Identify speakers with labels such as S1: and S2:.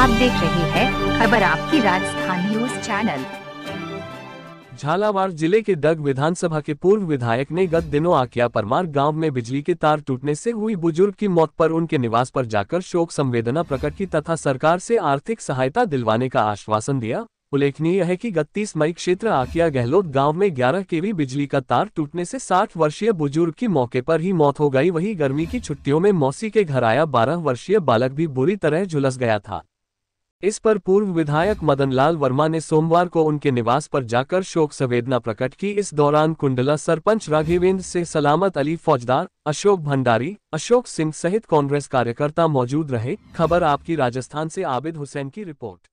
S1: आप देख रहे हैं खबर आपकी राजस्थान न्यूज चैनल
S2: झालावाड़ जिले के डग विधानसभा के पूर्व विधायक ने गत दिनों आकिया परमार गांव में बिजली के तार टूटने से हुई बुजुर्ग की मौत पर उनके निवास पर जाकर शोक संवेदना प्रकट की तथा सरकार से आर्थिक सहायता दिलवाने का आश्वासन दिया उल्लेखनीय है कि गत तीस मई क्षेत्र आकिया गहलोत गांव में 11 केवी बिजली का तार टूटने से 60 वर्षीय बुजुर्ग की मौके पर ही मौत हो गई वहीं गर्मी की छुट्टियों में मौसी के घर आया 12 वर्षीय बालक भी बुरी तरह झुलस गया था इस पर पूर्व विधायक मदनलाल वर्मा ने सोमवार को उनके निवास पर जाकर शोक संवेदना प्रकट की इस दौरान कुंडला सरपंच राघवेंद्र सिंह सलामत अली फौजदार अशोक भंडारी अशोक सिंह सहित कांग्रेस कार्यकर्ता मौजूद रहे खबर आपकी राजस्थान से आबिद हुसैन की रिपोर्ट